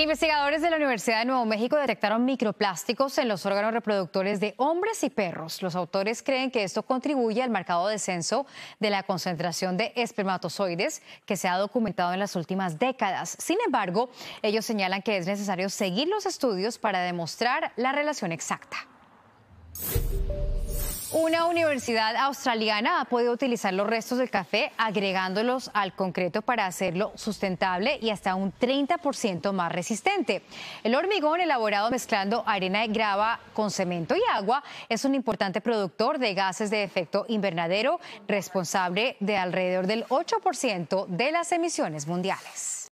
Investigadores de la Universidad de Nuevo México detectaron microplásticos en los órganos reproductores de hombres y perros. Los autores creen que esto contribuye al marcado descenso de la concentración de espermatozoides que se ha documentado en las últimas décadas. Sin embargo, ellos señalan que es necesario seguir los estudios para demostrar la relación exacta. Una universidad australiana ha podido utilizar los restos del café agregándolos al concreto para hacerlo sustentable y hasta un 30% más resistente. El hormigón elaborado mezclando arena y grava con cemento y agua es un importante productor de gases de efecto invernadero responsable de alrededor del 8% de las emisiones mundiales.